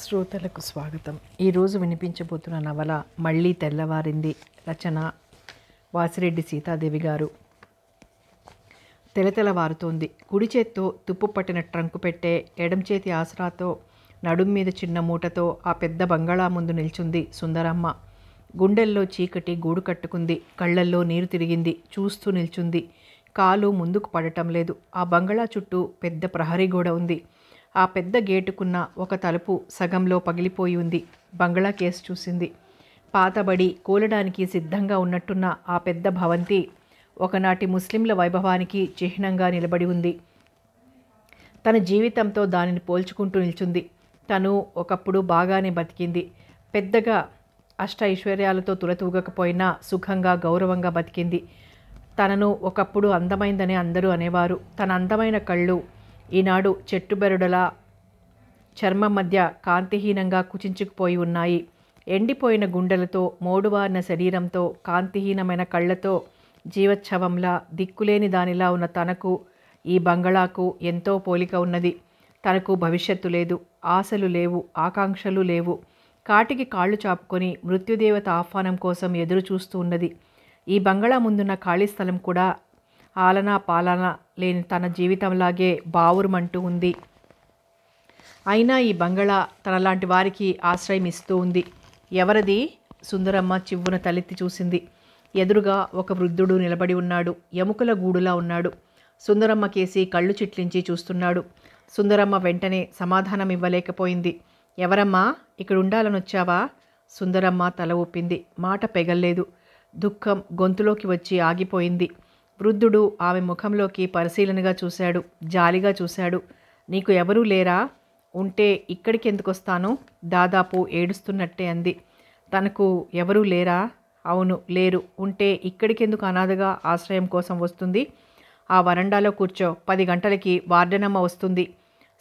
శ్రోతలకు స్వాగతం ఈరోజు వినిపించబోతున్న నవల మళ్ళీ తెల్లవారింది రచన వాసిరెడ్డి సీతాదేవి గారు తెలతెలవారుతోంది కుడి చేత్తో తుప్పు పట్టిన ట్రంకు పెట్టే ఎడం చేతి ఆసరాతో నడుం మీద చిన్న మూటతో ఆ పెద్ద బంగాళా ముందు నిల్చుంది సుందరమ్మ గుండెల్లో చీకటి గూడు కట్టుకుంది కళ్ళల్లో నీరు తిరిగింది చూస్తూ నిల్చుంది కాలు ముందుకు పడటం లేదు ఆ బంగళా చుట్టూ పెద్ద ప్రహరీ గోడ ఉంది ఆ పెద్ద గేటుకున్న ఒక తలుపు సగంలో పగిలిపోయి ఉంది బంగ్లా కేసు చూసింది పాతబడి కూలడానికి సిద్ధంగా ఉన్నట్టున్న ఆ పెద్ద భవంతి ఒకనాటి ముస్లింల వైభవానికి చిహ్నంగా నిలబడి ఉంది తన జీవితంతో దానిని పోల్చుకుంటూ నిల్చుంది తను ఒకప్పుడు బాగానే బతికింది పెద్దగా అష్ట ఐశ్వర్యాలతో తులతూగకపోయినా సుఖంగా గౌరవంగా బతికింది తనను ఒకప్పుడు అందమైందని అందరూ అనేవారు తన అందమైన కళ్ళు ఈనాడు చెట్టుబెరడుల చర్మం మధ్య కాంతిహీనంగా కుచించుకుపోయి ఉన్నాయి ఎండిపోయిన గుండెలతో మోడువారిన శరీరంతో కాంతిహీనమైన కళ్ళతో జీవోత్సవంలా దిక్కులేని దానిలా ఉన్న తనకు ఈ బంగళాకు ఎంతో పోలిక ఉన్నది తనకు భవిష్యత్తు లేదు ఆశలు లేవు ఆకాంక్షలు లేవు కాటికి కాళ్ళు చాపుకొని మృత్యుదేవత ఆహ్వానం కోసం ఎదురు చూస్తూ ఉన్నది ఈ బంగళా ముందున్న ఖాళీ స్థలం కూడా ఆలనా పాలన లేని తన జీవితంలాగే బావురుమంటూ ఉంది అయినా ఈ బంగళా తనలాంటి వారికి ఆశ్రయం ఇస్తూ ఉంది ఎవరిది సుందరమ్మ చివ్వున తలెత్తి చూసింది ఎదురుగా ఒక వృద్ధుడు నిలబడి ఉన్నాడు ఎముకల గూడులా ఉన్నాడు సుందరమ్మ కేసి కళ్ళు చిట్లించి చూస్తున్నాడు సుందరమ్మ వెంటనే సమాధానం ఇవ్వలేకపోయింది ఎవరమ్మా ఇక్కడ ఉండాలనొచ్చావా సుందరమ్మ తల ఊపింది మాట పెగల్లేదు దుఃఖం గొంతులోకి వచ్చి ఆగిపోయింది వృద్ధుడు ఆమె ముఖంలోకి పరిశీలనగా చూశాడు జాలిగా చూశాడు నీకు ఎవరూ లేరా ఉంటే ఇక్కడికి వస్తాను దాదాపు ఏడుస్తున్నట్టే అంది తనకు ఎవరూ లేరా అవును లేరు ఉంటే ఇక్కడికెందుకు అనాథగా ఆశ్రయం కోసం వస్తుంది ఆ వరండాలో కూర్చో పది గంటలకి వార్డెనమ్మ వస్తుంది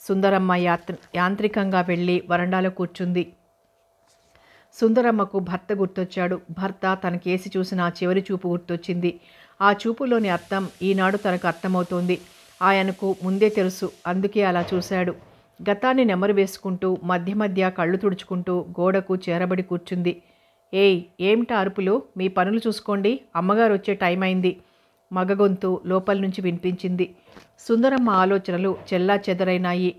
సుందరమ్మ యాత్ర యాంత్రికంగా వెళ్ళి వరండాలో కూర్చుంది సుందరమ్మకు భర్త గుర్తొచ్చాడు భర్త తనకేసి చూసిన చివరి చూపు గుర్తొచ్చింది ఆ చూపులోని అర్థం ఈనాడు తనకు అర్థమవుతోంది ఆయనకు ముందే తెలుసు అందుకే అలా చూశాడు గతాన్ని నెమరు వేసుకుంటూ మధ్య మధ్య కళ్ళు తుడుచుకుంటూ గోడకు చేరబడి కూర్చుంది ఏయ్ ఏమిట అరుపులు మీ పనులు చూసుకోండి అమ్మగారు వచ్చే టైం అయింది మగగొంతు లోపల నుంచి వినిపించింది సుందరమ్మ ఆలోచనలు చెల్లా చెదరైనాయి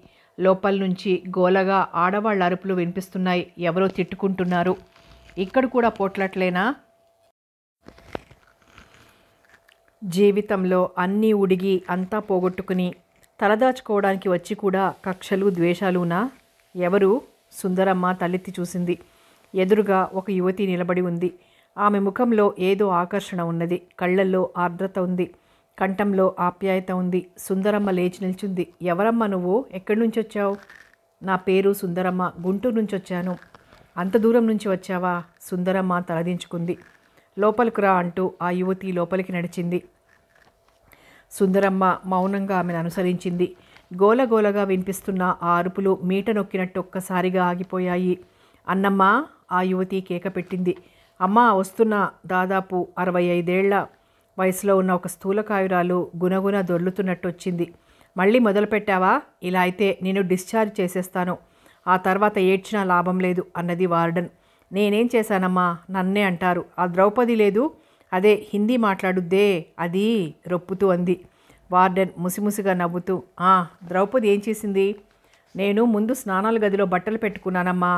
లోపల నుంచి గోలగా ఆడవాళ్ళ అరుపులు వినిపిస్తున్నాయి ఎవరో తిట్టుకుంటున్నారు ఇక్కడ కూడా పోట్లట్లేనా జీవితంలో అన్నీ ఉడిగి అంతా పోగొట్టుకుని తలదాచుకోవడానికి వచ్చి కూడా కక్షలు ద్వేషాలునా ఎవరు సుందరమ్మ తలెత్తి చూసింది ఎదురుగా ఒక యువతి నిలబడి ఉంది ఆమె ముఖంలో ఏదో ఆకర్షణ ఉన్నది కళ్ళల్లో ఆర్ద్రత ఉంది కంఠంలో ఆప్యాయత ఉంది సుందరమ్మ లేచి నిల్చుంది ఎవరమ్మ నువ్వు ఎక్కడి నుంచి వచ్చావు నా పేరు సుందరమ్మ గుంటూరు నుంచి వచ్చాను అంత దూరం నుంచి వచ్చావా సుందరమ్మ తలదించుకుంది లోపలికి రా అంటూ ఆ యువతి లోపలికి నడిచింది సుందరమ్మ మౌనంగా ఆమెను అనుసరించింది గోలగోలగా వినిపిస్తున్న ఆ అరుపులు మీట నొక్కినట్టు ఒక్కసారిగా ఆగిపోయాయి అన్నమ్మ ఆ యువతి కేక పెట్టింది అమ్మ వస్తున్న దాదాపు అరవై ఐదేళ్ల వయసులో ఉన్న ఒక స్థూలకాయురాలు గుణగుణ దొర్లుతున్నట్టు వచ్చింది మళ్ళీ మొదలుపెట్టావా ఇలా అయితే నేను డిశ్చార్జ్ చేసేస్తాను ఆ తర్వాత ఏడ్చినా లాభం లేదు అన్నది వార్డన్ నేనేం చేశానమ్మా నన్నే అంటారు ఆ ద్రౌపది లేదు అదే హిందీ మాట్లాడుద్దే అది రొప్పుతూ అంది వార్డెన్ ముసిముసిగా నవ్వుతూ ఆ ద్రౌపది ఏం చేసింది నేను ముందు స్నానాల గదిలో బట్టలు పెట్టుకున్నానమ్మా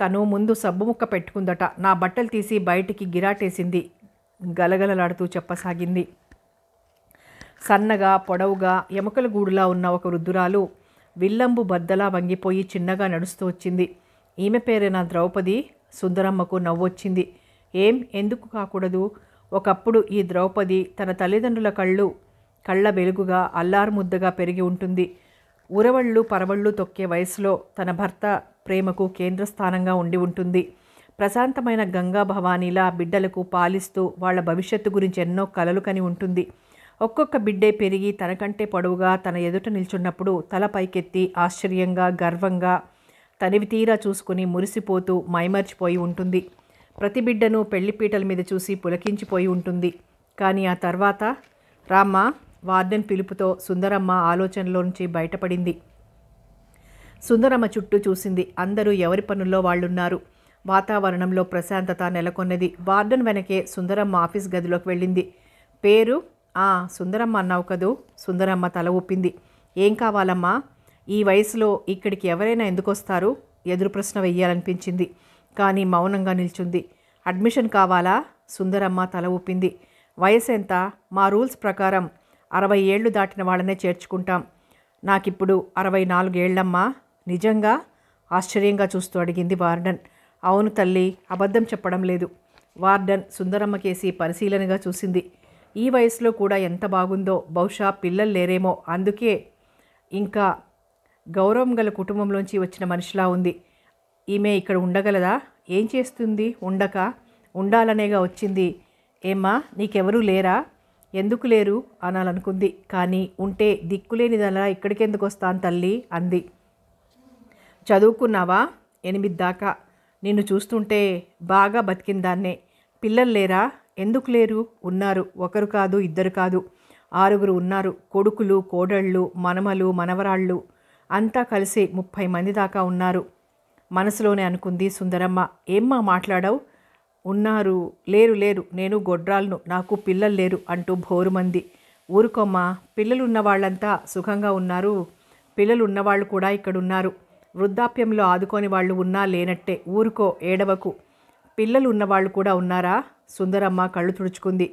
తను ముందు సబ్బు ముక్క పెట్టుకుందట నా బట్టలు తీసి బయటికి గిరాటేసింది గలగలలాడుతూ చెప్పసాగింది సన్నగా పొడవుగా ఎముకల గూడులా ఉన్న ఒక వృద్ధురాలు విల్లంబు బద్దలా వంగిపోయి చిన్నగా నడుస్తూ వచ్చింది ఈమె పేరైన ద్రౌపది సుందరమ్మకు నవ్వొచ్చింది ఏం ఎందుకు కాకూడదు ఒకప్పుడు ఈ ద్రౌపది తన తల్లిదండ్రుల కళ్ళు కళ్ళ వెలుగుగా అల్లారుముద్దగా పెరిగి ఉంటుంది ఉరవళ్ళు పరవళ్ళు తొక్కే వయసులో తన భర్త ప్రేమకు కేంద్రస్థానంగా ఉండి ఉంటుంది ప్రశాంతమైన గంగా భవానీలా బిడ్డలకు పాలిస్తూ వాళ్ల భవిష్యత్తు గురించి ఎన్నో కలలు కని ఉంటుంది ఒక్కొక్క బిడ్డే పెరిగి తనకంటే పొడవుగా తన ఎదుట నిల్చున్నప్పుడు తల పైకెత్తి ఆశ్చర్యంగా గర్వంగా తనివి తీరా చూసుకుని మురిసిపోతూ మైమర్చిపోయి ఉంటుంది ప్రతి బిడ్డను పెళ్లిపీటల మీద చూసి పులకించిపోయి ఉంటుంది కానీ ఆ తర్వాత రామ్మ వార్డెన్ పిలుపుతో సుందరమ్మ ఆలోచనలో నుంచి బయటపడింది సుందరమ్మ చుట్టూ చూసింది అందరూ ఎవరి పనుల్లో వాళ్ళున్నారు వాతావరణంలో ప్రశాంతత నెలకొన్నది వార్డెన్ వెనకే సుందరమ్మ ఆఫీస్ గదిలోకి వెళ్ళింది పేరు ఆ సుందరమ్మ అన్నావు కదూ సుందరమ్మ తల ఊపింది ఏం కావాలమ్మా ఈ వయసులో ఇక్కడికి ఎవరైనా ఎందుకు వస్తారు ఎదురు ప్రశ్న వెయ్యాలనిపించింది కానీ మౌనంగా నిల్చుంది అడ్మిషన్ కావాలా సుందరమ్మ తల ఊపింది వయసు ఎంత మా రూల్స్ ప్రకారం అరవై ఏళ్ళు దాటిన వాళ్ళనే చేర్చుకుంటాం నాకిప్పుడు అరవై నాలుగేళ్లమ్మా నిజంగా ఆశ్చర్యంగా చూస్తూ అడిగింది వార్డన్ అవును తల్లి అబద్ధం చెప్పడం లేదు వార్డన్ సుందరమ్మ కేసి పరిశీలనగా చూసింది ఈ వయసులో కూడా ఎంత బాగుందో బహుశా పిల్లలు లేరేమో అందుకే ఇంకా గౌరవం గల కుటుంబంలోంచి వచ్చిన మనిషిలా ఉంది ఈమె ఇక్కడ ఉండగలదా ఏం చేస్తుంది ఉండక ఉండాలనేగా వచ్చింది ఏమ్మా నీకెవరూ లేరా ఎందుకు లేరు అనాలనుకుంది కానీ ఉంటే దిక్కులేనిదలా ఇక్కడికెందుకు వస్తాను తల్లి అంది చదువుకున్నావా ఎనిమిది దాకా నిన్ను చూస్తుంటే బాగా బతికిందాన్నే పిల్లలు లేరా ఎందుకు లేరు ఉన్నారు ఒకరు కాదు ఇద్దరు కాదు ఆరుగురు ఉన్నారు కొడుకులు కోడళ్ళు మనమలు మనవరాళ్ళు అంతా కలిసి ముప్పై మంది దాకా ఉన్నారు మనసులోనే అనుకుంది సుందరమ్మ ఏమ్మా మాట్లాడావు ఉన్నారు లేరు లేరు నేను గొడ్రాలను నాకు పిల్లలు లేరు అంటూ భోరుమంది ఊరుకోమ్మా పిల్లలున్న వాళ్ళంతా సుఖంగా ఉన్నారు పిల్లలు ఉన్నవాళ్ళు కూడా ఇక్కడున్నారు వృద్ధాప్యంలో ఆదుకోని వాళ్ళు ఉన్నా లేనట్టే ఊరుకో ఏడవకు పిల్లలు ఉన్నవాళ్ళు కూడా ఉన్నారా సుందరమ్మ కళ్ళు తుడుచుకుంది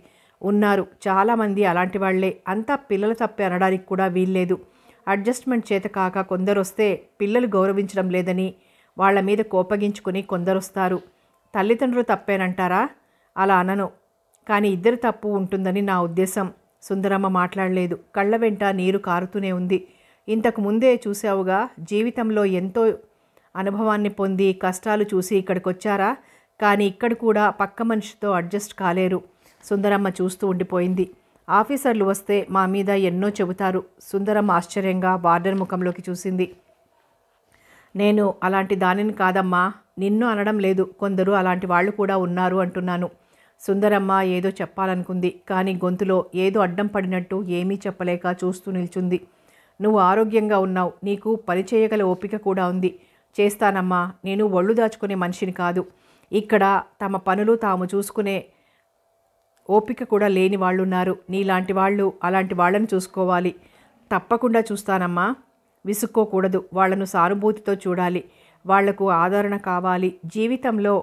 ఉన్నారు చాలామంది అలాంటి వాళ్లే అంతా పిల్లలు తప్పి అనడానికి కూడా వీల్లేదు అడ్జస్ట్మెంట్ చేత కాక కొందరొస్తే పిల్లలు గౌరవించడం లేదని వాళ్ల మీద కోపగించుకుని కొందరొస్తారు తల్లిదండ్రులు తప్పేనంటారా అలా అనను కానీ ఇద్దరు తప్పు ఉంటుందని నా ఉద్దేశం సుందరమ్మ మాట్లాడలేదు కళ్ళ వెంట నీరు కారుతూనే ఉంది ఇంతకు ముందే చూసావుగా జీవితంలో ఎంతో అనుభవాన్ని పొంది కష్టాలు చూసి ఇక్కడికి వచ్చారా కానీ ఇక్కడ కూడా పక్క మనిషితో అడ్జస్ట్ కాలేరు సుందరమ్మ చూస్తూ ఉండిపోయింది ఆఫీసర్లు వస్తే మా మీద ఎన్నో చెబుతారు సుందరం ఆశ్చర్యంగా వార్డర్ ముఖంలోకి చూసింది నేను అలాంటి దానిని కాదమ్మా నిన్ను అనడం లేదు కొందరు అలాంటి వాళ్ళు కూడా ఉన్నారు అంటున్నాను సుందరమ్మ ఏదో చెప్పాలనుకుంది కానీ గొంతులో ఏదో అడ్డం పడినట్టు ఏమీ చెప్పలేక చూస్తూ నిల్చుంది నువ్వు ఆరోగ్యంగా ఉన్నావు నీకు పని చేయగల ఓపిక కూడా ఉంది చేస్తానమ్మా నేను ఒళ్ళు దాచుకునే మనిషిని కాదు ఇక్కడ తమ పనులు తాము చూసుకునే ఓపిక కూడా లేని వాళ్ళున్నారు నీలాంటి వాళ్ళు అలాంటి వాళ్ళను చూసుకోవాలి తప్పకుండా చూస్తానమ్మా విసుక్కోకూడదు వాళ్లను సానుభూతితో చూడాలి వాళ్లకు ఆదరణ కావాలి జీవితంలో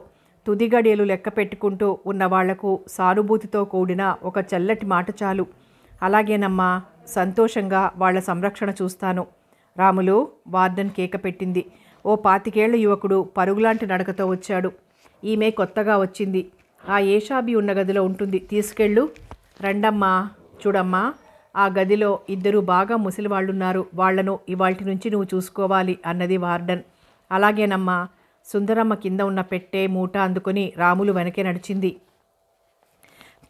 తుదిగడియలు లెక్క పెట్టుకుంటూ ఉన్న వాళ్లకు సానుభూతితో కూడిన ఒక చల్లటి మాట చాలు అలాగేనమ్మా సంతోషంగా వాళ్ల సంరక్షణ చూస్తాను రాములు వార్డెన్ కేక పెట్టింది ఓ పాతికేళ్ల యువకుడు పరుగులాంటి నడకతో వచ్చాడు ఈమె కొత్తగా వచ్చింది ఆ ఏషాబి ఉన్న గదిలో ఉంటుంది తీసుకెళ్ళు రండమ్మా చూడమ్మా ఆ గదిలో ఇద్దరు బాగా ముసలివాళ్ళున్నారు వాళ్లను ఇవాళ్ళ నుంచి నువ్వు చూసుకోవాలి అన్నది వార్డన్ అలాగేనమ్మా సుందరమ్మ కింద ఉన్న పెట్టే మూట అందుకొని రాములు వెనకే నడిచింది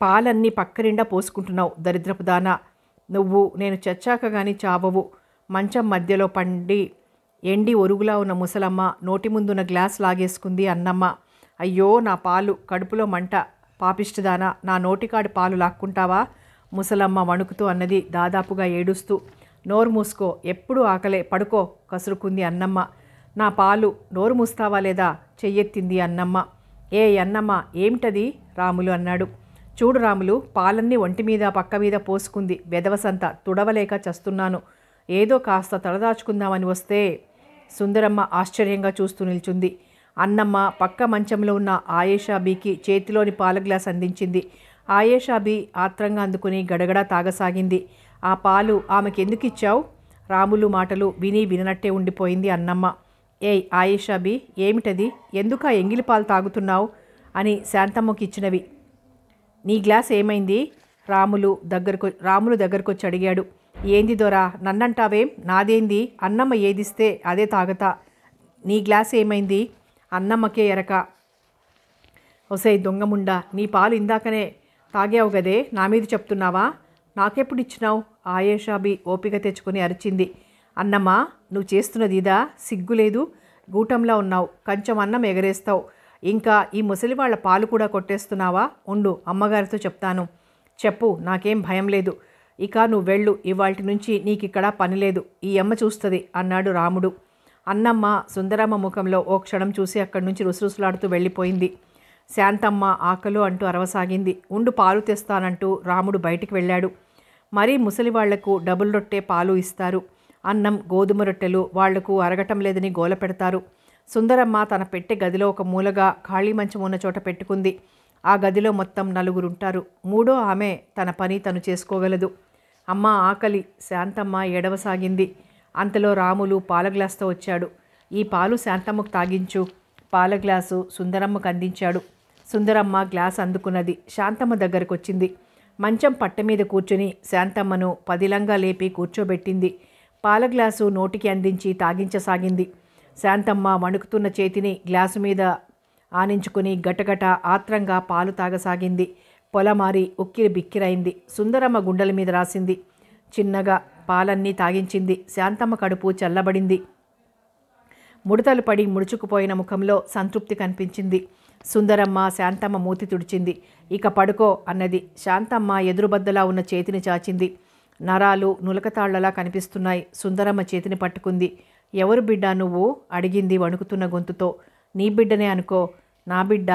పాలన్నీ పక్కనిండా పోసుకుంటున్నావు దరిద్రపు దాన నువ్వు నేను చచ్చాక కానీ చావవు మంచం మధ్యలో పండి ఎండి ఒరుగులా ఉన్న ముసలమ్మ నోటి ముందున్న గ్లాస్ లాగేసుకుంది అన్నమ్మ అయ్యో నా పాలు కడుపులో మంట పాపిష్టిదానా నా నోటికాడి పాలు లాక్కుంటావా ముసలమ్మ వణుకుతూ అన్నది దాదాపుగా ఏడుస్తూ నోరు మూసుకో ఎప్పుడు ఆకలే పడుకో కసురుకుంది అన్నమ్మ నా పాలు నోరు మూస్తావా లేదా చెయ్యెత్తింది అన్నమ్మ ఏ అన్నమ్మ ఏమిటది రాములు అన్నాడు చూడు రాములు పాలన్నీ ఒంటి మీద పక్క మీద పోసుకుంది వెదవసంత తుడవలేక చస్తున్నాను ఏదో కాస్త తలదాచుకుందామని వస్తే సుందరమ్మ ఆశ్చర్యంగా చూస్తూ నిల్చుంది అన్నమ్మ పక్క మంచంలో ఉన్న ఆయేషాబీకి చేతిలోని పాల గ్లాస్ అందించింది ఆయేషాబీ ఆత్రంగా అందుకుని గడగడా తాగసాగింది ఆ పాలు ఆమెకెందుకు ఇచ్చావు రాములు మాటలు విని విననట్టే ఉండిపోయింది అన్నమ్మ ఏయ్ ఆయేషాబీ ఏమిటది ఎందుకు ఆ ఎంగిలి పాలు తాగుతున్నావు అని శాంతమ్మకి ఇచ్చినవి నీ గ్లాస్ ఏమైంది రాములు దగ్గరకు రాములు దగ్గరకొచ్చి అడిగాడు ఏంది దొరా నన్నంటావేం నాదేంది అన్నమ్మ ఏదిస్తే అదే తాగతా నీ గ్లాస్ ఏమైంది అన్నమ్మకే ఎరక ఒసై దొంగముండా నీ పాలు ఇందాకనే తాగావు గదే నా మీద చెప్తున్నావా నాకెప్పుడు ఇచ్చినావు ఆయేషాబి ఓపిక తెచ్చుకొని అరిచింది అన్నమ్మా నువ్వు చేస్తున్నది ఇదా సిగ్గులేదు గూటంలో ఉన్నావు కొంచెం అన్నం ఎగరేస్తావు ఇంకా ఈ ముసలి వాళ్ళ పాలు కూడా కొట్టేస్తున్నావా ఉండు అమ్మగారితో చెప్తాను చెప్పు నాకేం భయం లేదు ఇక నువ్వు వెళ్ళు ఇవాటి నుంచి నీకిక్కడ పని లేదు ఈ అమ్మ చూస్తుంది అన్నాడు రాముడు అన్నమ్మ సుందరమ్మ ముఖంలో ఓ క్షణం చూసి అక్కడి నుంచి రుసరుసులాడుతూ వెళ్ళిపోయింది శాంతమ్మ ఆకలు అంటూ అరవసాగింది ఉండు పాలు తెస్తానంటూ రాముడు బయటికి వెళ్ళాడు మరీ ముసలివాళ్లకు డబుల్ రొట్టె పాలు ఇస్తారు అన్నం గోధుమ రొట్టెలు వాళ్లకు అరగటం లేదని గోల పెడతారు సుందరమ్మ తన పెట్టె గదిలో ఒక మూలగా ఖాళీ మంచం ఉన్న చోట పెట్టుకుంది ఆ గదిలో మొత్తం నలుగురుంటారు మూడో ఆమె తన పని తను చేసుకోగలదు అమ్మ ఆకలి శాంతమ్మ ఎడవసాగింది అంతలో రాములు పాల గ్లాస్తో వచ్చాడు ఈ పాలు శాంతమ్మకు తాగించు పాల గ్లాసు సుందరమ్మకు అందించాడు సుందరమ్మ గ్లాస్ అందుకున్నది శాంతమ్మ దగ్గరకు వచ్చింది మంచం పట్ట మీద కూర్చుని శాంతమ్మను పదిలంగా లేపి కూర్చోబెట్టింది పాల గ్లాసు నోటికి అందించి తాగించసాగింది శాంతమ్మ వణుకుతున్న చేతిని గ్లాసు మీద ఆనించుకుని గటగట ఆత్రంగా పాలు తాగసాగింది పొలమారి ఉక్కిరి బిక్కిరైంది సుందరమ్మ గుండెల మీద రాసింది చిన్నగా పాలన్నీ తాగించింది శాంతమ్మ కడుపు చల్లబడింది ముడతలు పడి ముడుచుకుపోయిన ముఖంలో సంతృప్తి కనిపించింది సుందరమ్మ శాంతమ్మ మూతి తుడిచింది ఇక పడుకో అన్నది శాంతమ్మ ఎదురుబద్దలా ఉన్న చేతిని చాచింది నరాలు నులకతాళ్లలా కనిపిస్తున్నాయి సుందరమ్మ చేతిని పట్టుకుంది ఎవరు బిడ్డ నువ్వు అడిగింది వణుకుతున్న గొంతుతో నీ బిడ్డనే అనుకో నా బిడ్డ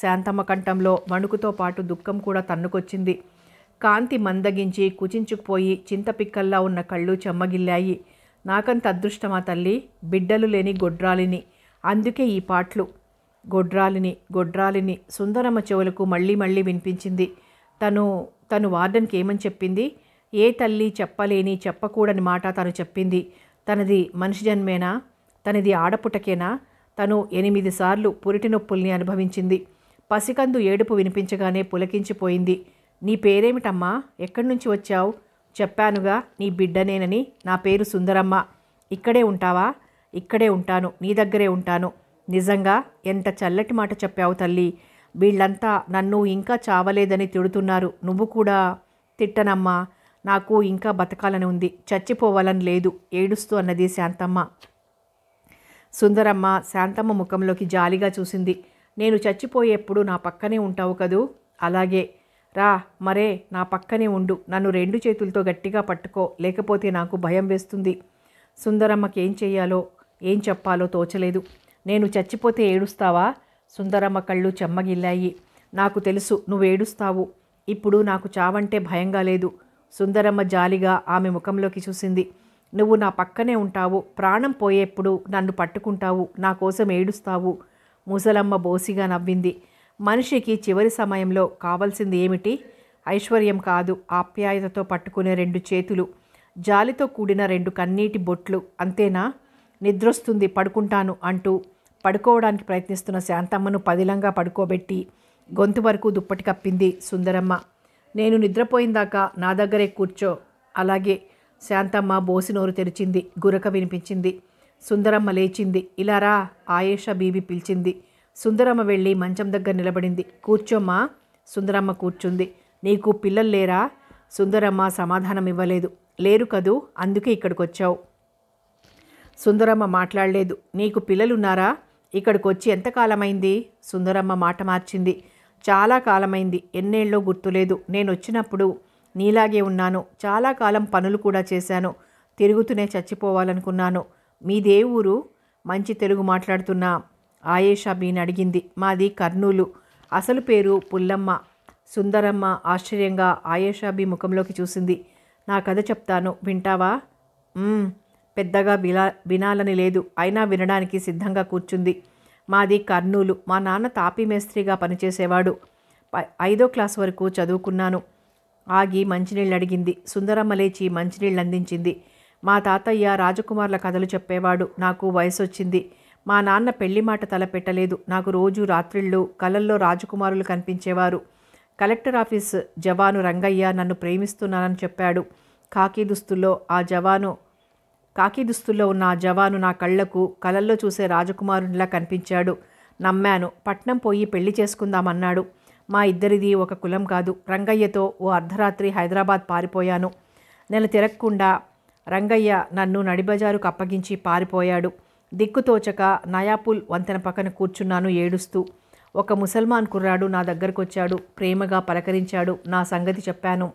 శాంతమ్మ కంఠంలో వణుకుతో పాటు దుఃఖం కూడా తన్నుకొచ్చింది కాంతి మందగించి కుచించుకుపోయి చింతపిక్కల్లా ఉన్న కళ్ళు చెమ్మగిల్లాయి నాకంత అదృష్టమా తల్లి బిడ్డలు లేని గొడ్రాలిని అందుకే ఈ పాటలు గొడ్రాలిని గొడ్రాలిని సుందరమ్మ చెవులకు మళ్ళీ మళ్ళీ వినిపించింది తను తను వార్డన్కి ఏమని చెప్పింది ఏ తల్లి చెప్పలేని చెప్పకూడని మాట తను చెప్పింది తనది మనిషి జన్మేనా తనది ఆడపుటకేనా తను ఎనిమిది సార్లు పురిటి నొప్పుల్ని అనుభవించింది పసికందు ఏడుపు వినిపించగానే పులకించిపోయింది నీ పేరేమిటమ్మా ఎక్కడి నుంచి వచ్చావు చెప్పానుగా నీ బిడ్డనేనని నా పేరు సుందరమ్మ ఇక్కడే ఉంటావా ఇక్కడే ఉంటాను నీ దగ్గరే ఉంటాను నిజంగా ఎంత చల్లటి మాట చెప్పావు తల్లి వీళ్ళంతా నన్ను ఇంకా చావలేదని తిడుతున్నారు నువ్వు కూడా తిట్టనమ్మా నాకు ఇంకా బతకాలని ఉంది చచ్చిపోవాలని లేదు ఏడుస్తూ అన్నది శాంతమ్మ సుందరమ్మ శాంతమ్మ ముఖంలోకి జాలిగా చూసింది నేను చచ్చిపోయేప్పుడు నా పక్కనే ఉంటావు కదూ అలాగే రా మరే నా పక్కనే ఉండు నన్ను రెండు చేతులతో గట్టిగా పట్టుకో లేకపోతే నాకు భయం వేస్తుంది సుందరమ్మకి ఏం చేయాలో ఏం చెప్పాలో తోచలేదు నేను చచ్చిపోతే ఏడుస్తావా సుందరమ్మ కళ్ళు చెమ్మగిల్లాయి నాకు తెలుసు నువ్వు ఏడుస్తావు ఇప్పుడు నాకు చావంటే భయంగా లేదు సుందరమ్మ జాలిగా ఆమె ముఖంలోకి చూసింది నువ్వు నా పక్కనే ఉంటావు ప్రాణం పోయేప్పుడు నన్ను పట్టుకుంటావు నా కోసం ఏడుస్తావు ముసలమ్మ బోసిగా నవ్వింది మనిషికి చివరి సమయంలో కావలసింది ఏమిటి ఐశ్వర్యం కాదు ఆప్యాయతతో పట్టుకునే రెండు చేతులు జాలితో కూడిన రెండు కన్నీటి బొట్లు అంతేనా నిద్రొస్తుంది పడుకుంటాను అంటూ పడుకోవడానికి ప్రయత్నిస్తున్న శాంతమ్మను పదిలంగా పడుకోబెట్టి గొంతు వరకు దుప్పటి కప్పింది సుందరమ్మ నేను నిద్రపోయిందాకా నా దగ్గరే కూర్చో అలాగే శాంతమ్మ బోసినోరు తెరిచింది గురక వినిపించింది సుందరమ్మ లేచింది ఇలా రా ఆయేష బీబీ పిలిచింది సుందరమ్మ వెళ్ళి మంచం దగ్గర నిలబడింది కూర్చోమ్మా సుందరమ్మ కూర్చుంది నీకు పిల్లలు లేరా సుందరమ్మ సమాధానం ఇవ్వలేదు లేరు కదూ అందుకే ఇక్కడికి వచ్చావు సుందరమ్మ మాట్లాడలేదు నీకు పిల్లలున్నారా ఇక్కడికి వచ్చి ఎంతకాలమైంది సుందరమ్మ మాట మార్చింది చాలా కాలమైంది ఎన్నేళ్ళో గుర్తులేదు నేను వచ్చినప్పుడు నీలాగే ఉన్నాను చాలా కాలం పనులు కూడా చేశాను తిరుగుతూనే చచ్చిపోవాలనుకున్నాను మీదే ఊరు మంచి తెలుగు మాట్లాడుతున్నా ఆయేషా బీన్ అడిగింది మాది కర్నూలు అసలు పేరు పుల్లమ్మ సుందరమ్మ ఆశ్చర్యంగా ఆయేషా బీ ముఖంలోకి చూసింది నా కథ చెప్తాను వింటావా పెద్దగా విలా వినాలని లేదు అయినా వినడానికి సిద్ధంగా కూర్చుంది మాది కర్నూలు మా నాన్న తాపీ మేస్త్రిగా పనిచేసేవాడు ఐదో క్లాస్ వరకు చదువుకున్నాను ఆగి మంచినీళ్ళు అడిగింది సుందరమ్మ లేచి మంచినీళ్ళు అందించింది మా తాతయ్య రాజకుమారుల కథలు చెప్పేవాడు నాకు వయసు వచ్చింది మా నాన్న పెళ్లి మాట తలపెట్టలేదు నాకు రోజు రాత్రిళ్ళు కలల్లో రాజకుమారులు కనిపించేవారు కలెక్టర్ ఆఫీస్ జవాను రంగయ్య నన్ను ప్రేమిస్తున్నానని చెప్పాడు కాకి దుస్తుల్లో ఆ జవాను కాకి దుస్తుల్లో ఉన్న ఆ జవాను నా కళ్లకు కలల్లో చూసే రాజకుమారునిలా కనిపించాడు నమ్మాను పట్నం పోయి పెళ్లి చేసుకుందామన్నాడు మా ఇద్దరిది ఒక కులం కాదు రంగయ్యతో ఓ అర్ధరాత్రి హైదరాబాద్ పారిపోయాను నెల తిరగకుండా రంగయ్య నన్ను నడిబజారుకు అప్పగించి పారిపోయాడు దిక్కుతోచక నయాపుల్ వంతెన పక్కన కూర్చున్నాను ఏడుస్తూ ఒక ముసల్మాన్ కుర్రాడు నా దగ్గరకొచ్చాడు ప్రేమగా పలకరించాడు నా సంగతి చెప్పాను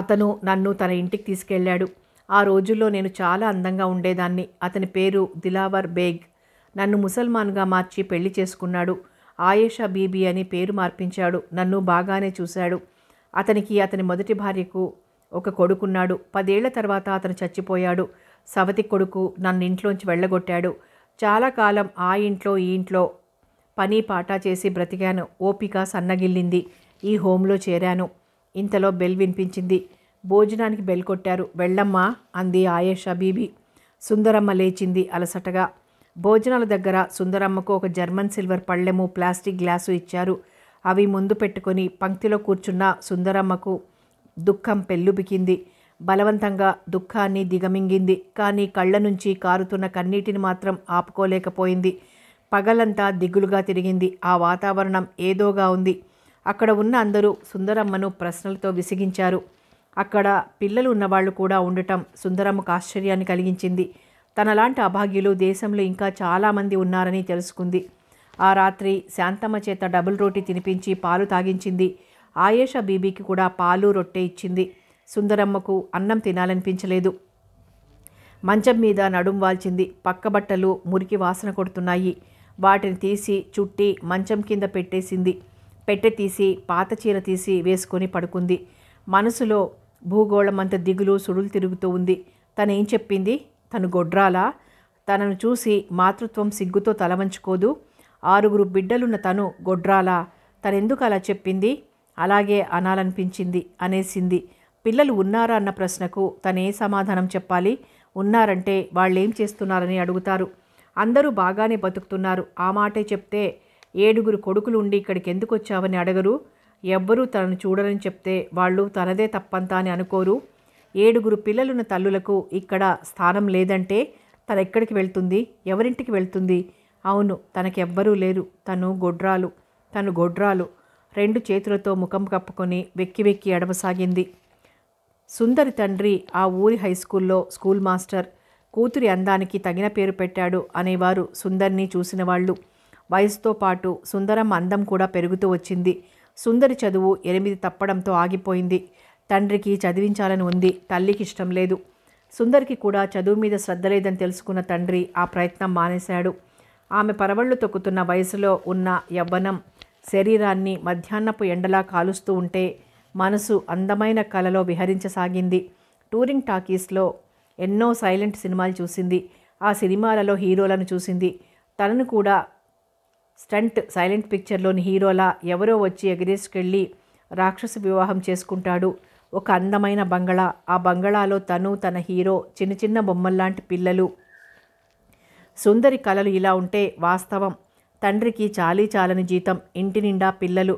అతను నన్ను తన ఇంటికి తీసుకెళ్ళాడు ఆ రోజుల్లో నేను చాలా అందంగా ఉండేదాన్ని అతని పేరు దిలావర్ బేగ్ నన్ను ముసల్మాన్గా మార్చి పెళ్లి చేసుకున్నాడు ఆయేషా బీబీ అని పేరు మార్పించాడు నన్ను బాగానే చూశాడు అతనికి అతని మొదటి భార్యకు ఒక కొడుకున్నాడు పదేళ్ల తర్వాత అతను చచ్చిపోయాడు సవతి కొడుకు నన్ను ఇంట్లోంచి వెళ్ళగొట్టాడు చాలా కాలం ఆ ఇంట్లో ఈ ఇంట్లో పని పాట చేసి బ్రతికాను ఓపిక సన్నగిల్లింది ఈ హోంలో చేరాను ఇంతలో బెల్ వినిపించింది భోజనానికి బెల్ కొట్టారు వెళ్ళమ్మా అంది ఆయేష బీబీ సుందరమ్మ లేచింది అలసటగా భోజనాల దగ్గర సుందరమ్మకు ఒక జర్మన్ సిల్వర్ పళ్ళెము ప్లాస్టిక్ గ్లాసు ఇచ్చారు అవి ముందు పెట్టుకొని పంక్తిలో కూర్చున్న సుందరమ్మకు దుఃఖం పెళ్ళుబికింది బలవంతంగా దుఃఖాన్ని దిగమింగింది కానీ కళ్ళ నుంచి కారుతున్న కన్నీటిని మాత్రం ఆపుకోలేకపోయింది పగలంతా దిగులుగా తిరిగింది ఆ వాతావరణం ఏదోగా ఉంది అక్కడ ఉన్న అందరూ సుందరమ్మను ప్రశ్నలతో విసిగించారు అక్కడ పిల్లలు ఉన్నవాళ్ళు కూడా ఉండటం సుందరమ్మకు ఆశ్చర్యాన్ని కలిగించింది తనలాంటి అభాగ్యులు దేశంలో ఇంకా చాలామంది ఉన్నారని తెలుసుకుంది ఆ రాత్రి శాంతమ్మ చేత డబుల్ రోటీ తినిపించి పాలు తాగించింది ఆయేష బీబీకి కూడా పాలు రొట్టె ఇచ్చింది సుందరమ్మకు అన్నం తినాలనిపించలేదు మంచం మీద నడుం వాల్చింది పక్కబట్టలు మురికి వాసన కొడుతున్నాయి వాటిని తీసి చుట్టి మంచం కింద పెట్టేసింది పెట్టె తీసి పాత చీర తీసి వేసుకొని పడుకుంది మనసులో భూగోళమంత దిగులు సుడులు తిరుగుతూ ఉంది తనేం చెప్పింది తను గొడ్రాలా తనను చూసి మాతృత్వం సిగ్గుతో తలవంచుకోదు ఆరుగురు బిడ్డలున్న తను గొడ్రాలా తనెందుకు అలా చెప్పింది అలాగే అనాలనిపించింది అనేసింది పిల్లలు ఉన్నారా అన్న ప్రశ్నకు తనే సమాధానం చెప్పాలి ఉన్నారంటే వాళ్ళేం చేస్తున్నారని అడుగుతారు అందరూ బాగానే బతుకుతున్నారు ఆ మాటే చెప్తే ఏడుగురు కొడుకులు ఉండి ఇక్కడికి ఎందుకు వచ్చావని అడగరు ఎవ్వరూ తనను చూడరని చెప్తే వాళ్ళు తనదే తప్పంతా అని అనుకోరు ఏడుగురు పిల్లలున్న తల్లులకు ఇక్కడ స్థానం లేదంటే తన ఎక్కడికి వెళ్తుంది ఎవరింటికి వెళ్తుంది అవును తనకెవ్వరూ లేరు తను గొడ్రాలు తను గొడ్రాలు రెండు చేతులతో ముఖం కప్పుకొని వెక్కి వెక్కి అడవసాగింది సుందరి తండ్రి ఆ ఊరి హై స్కూల్లో స్కూల్ మాస్టర్ కూతురి అందానికి తగిన పేరు పెట్టాడు అనేవారు సుందర్ని వాళ్ళు వయసుతో పాటు సుందరం అందం కూడా పెరుగుతూ వచ్చింది సుందరి చదువు ఎనిమిది తప్పడంతో ఆగిపోయింది తండ్రికి చదివించాలని ఉంది తల్లికి ఇష్టం లేదు సుందరికి కూడా చదువు మీద శ్రద్ధ లేదని తెలుసుకున్న తండ్రి ఆ ప్రయత్నం మానేశాడు ఆమె పరవళ్ళు తొక్కుతున్న వయసులో ఉన్న యవ్వనం శరీరాన్ని మధ్యాహ్నపు ఎండలా కాలుస్తూ ఉంటే మనసు అందమైన కళలో విహరించసాగింది టూరింగ్ టాకీస్లో ఎన్నో సైలెంట్ సినిమాలు చూసింది ఆ సినిమాలలో హీరోలను చూసింది తనను కూడా స్టంట్ సైలెంట్ పిక్చర్లోని హీరోలా ఎవరో వచ్చి ఎగిరేసుకెళ్ళి రాక్షసు వివాహం చేసుకుంటాడు ఒక అందమైన బంగళా ఆ బంగళాలో తను తన హీరో చిన్న చిన్న బొమ్మల్లాంటి పిల్లలు సుందరి కళలు ఇలా ఉంటే వాస్తవం తండ్రికి చాలీ చాలని జీతం ఇంటి నిండా పిల్లలు